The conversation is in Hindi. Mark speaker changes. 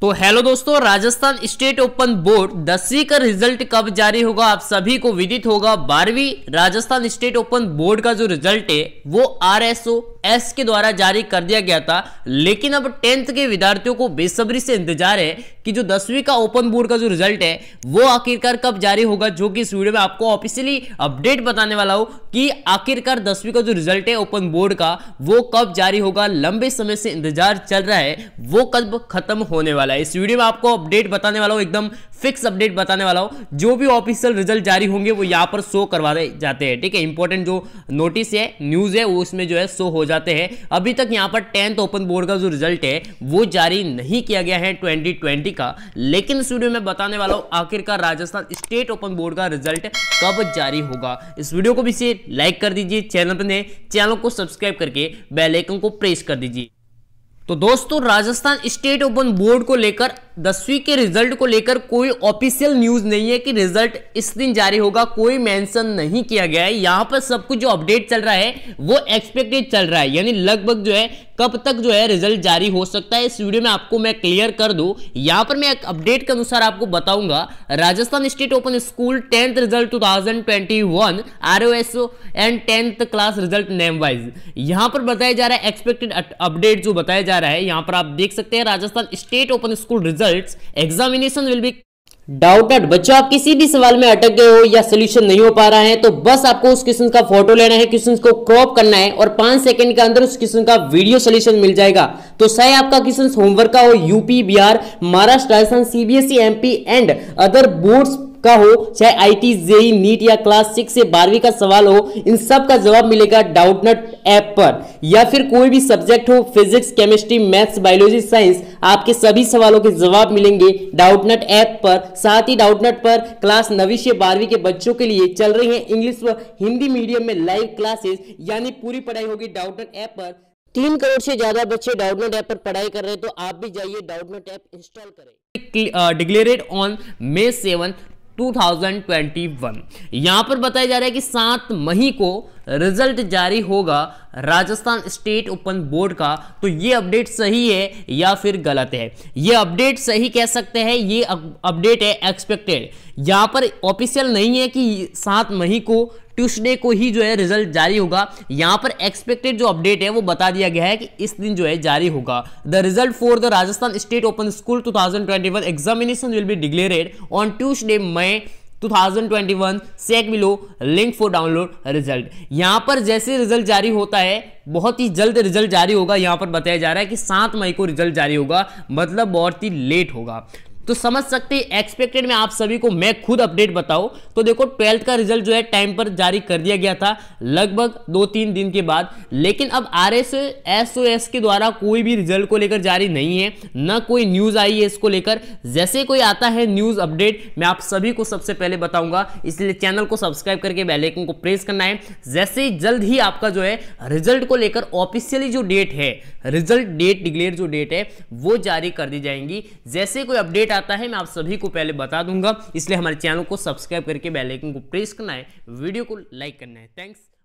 Speaker 1: तो हेलो दोस्तों राजस्थान स्टेट ओपन बोर्ड दसवीं का रिजल्ट कब जारी होगा आप सभी को विदित होगा बारहवीं राजस्थान स्टेट ओपन बोर्ड का जो रिजल्ट है वो आर एस ओ एस के द्वारा जारी कर दिया गया था लेकिन अब टेंथ के विद्यार्थियों को बेसब्री से इंतजार है कि जो दसवीं का ओपन बोर्ड का जो रिजल्ट है वो आखिरकार कब जारी होगा जो कि इस वीडियो में आपको ऑफिशियली अपडेट बताने वाला हूं कि आखिरकार दसवीं का जो रिजल्ट है ओपन बोर्ड का वो कब जारी होगा लंबे समय से इंतजार चल रहा है वो कब खत्म होने वाला है है इस वीडियो में आपको अपडेट बताने वाला हूँ एकदम फिक्स अपडेट बताने वाला हूँ जो भी ऑफिशियल रिजल्ट जारी होंगे वो यहाँ पर शो करवा जाते हैं ठीक है इंपॉर्टेंट जो नोटिस है न्यूज़ है वो उसमें जो है शो हो जाते हैं अभी तक यहाँ पर टेंथ ओपन बोर्ड का जो रिजल्ट है वो जारी नहीं किया गया है ट्वेंटी का लेकिन इस वीडियो में बताने वाला हूँ आखिरकार राजस्थान स्टेट ओपन बोर्ड का रिजल्ट कब जारी होगा इस वीडियो को भी से लाइक कर दीजिए चैनल पर चैनल को सब्सक्राइब करके बेलाइकन को प्रेस कर दीजिए तो दोस्तों राजस्थान स्टेट ओपन बोर्ड को लेकर दसवीं के रिजल्ट को लेकर कोई ऑफिशियल न्यूज नहीं है कि रिजल्ट इस दिन जारी होगा कोई मेंशन नहीं किया गया है यहां पर सब कुछ जो अपडेट चल रहा है वो एक्सपेक्टेड चल रहा है यानी लगभग जो है कब तक जो है रिजल्ट जारी हो सकता है इस वीडियो में आपको मैं क्लियर कर दू यहां पर मैं एक अपडेट के अनुसार आपको बताऊंगा Rajasthan state open school tenth result two 2021 ROS and tenth class result name wise यहां पर बताया जा रहा है एक्सपेक्टेड अपडेट जो बताया जा रहा है यहां पर आप देख सकते हैं Rajasthan state open school result results examination will be doubted बच्चों आप किसी भी सवाल में अटक गए हो या सोल्यूशन नहीं हो पा रहा है तो बस आपको उस क्वेश्चन का फोटो लेना है क्वेश्चन को क्रॉप करना है और पांच सेकंड के अंदर उस क्वेश्चन का वीडियो सोल्यूशन मिल जाएगा तो सही आपका क्वेश्चन होमवर्क का हो UP Bihar Maharashtra Rajasthan CBSE MP and other board का हो चाहे आई टी जेई नीट या क्लास सिक्स से बारहवीं का सवाल हो इन सब का जवाब मिलेगा डाउटनट ऐप पर या फिर कोई भी सब्जेक्ट हो physics chemistry maths biology science आपके सभी सवालों के जवाब मिलेंगे डाउटनट ऐप पर साथ ही डाउटनट पर क्लास नवी से बारहवीं के बच्चों के लिए चल रही है इंग्लिश व हिंदी मीडियम में लाइव क्लासेस यानी पूरी पढ़ाई होगी डाउटनट ऐप पर तीन करोड़ से ज्यादा बच्चे डाउटनेट ऐप पर पढ़ाई कर रहे हैं तो आप भी जाइए डाउटनेट ऐप इंस्टॉल करें डिक्लेरेड ऑन मे सेवन 2021 यहां पर बताया जा रहा है कि सात मई को रिजल्ट जारी होगा राजस्थान स्टेट ओपन बोर्ड का तो ये अपडेट सही है या फिर गलत है ये अपडेट सही कह सकते हैं ये अपडेट है एक्सपेक्टेड यहां पर ऑफिशियल नहीं है कि सात मई को ट्यूसडे को ही जो है रिजल्ट जारी होगा यहां पर एक्सपेक्टेड जो अपडेट है वो बता दिया गया है कि इस दिन जो है जारी होगा the result for the Rajasthan state open school two examination will be declared on Tuesday May 2021 check below link for download result यहां पर जैसे रिजल्ट जारी होता है बहुत ही जल्द रिजल्ट जारी होगा यहां पर बताया जा रहा है कि सात मई को रिजल्ट जारी होगा मतलब बहुत ही लेट होगा तो समझ सकते हैं एक्सपेक्टेड में आप सभी को मैं खुद अपडेट बताऊं तो देखो ट्वेल्थ का रिजल्ट जो है टाइम पर जारी कर दिया गया था लगभग दो तीन दिन के बाद लेकिन अब आर एस एस के द्वारा कोई भी रिजल्ट को लेकर जारी नहीं है ना कोई न्यूज़ आई है इसको लेकर जैसे कोई आता है न्यूज़ अपडेट मैं आप सभी को सबसे पहले बताऊंगा इसलिए चैनल को सब्सक्राइब करके बेलाइकन को प्रेस करना है जैसे जल्द ही आपका जो है रिजल्ट को लेकर ऑफिशियली जो डेट है रिजल्ट डेट डिक्लेयर जो डेट है वो जारी कर दी जाएंगी जैसे कोई अपडेट जाता है मैं आप सभी को पहले बता दूंगा इसलिए हमारे चैनल को सब्सक्राइब करके बेलाइकन को प्रेस करना है वीडियो को लाइक करना है थैंक्स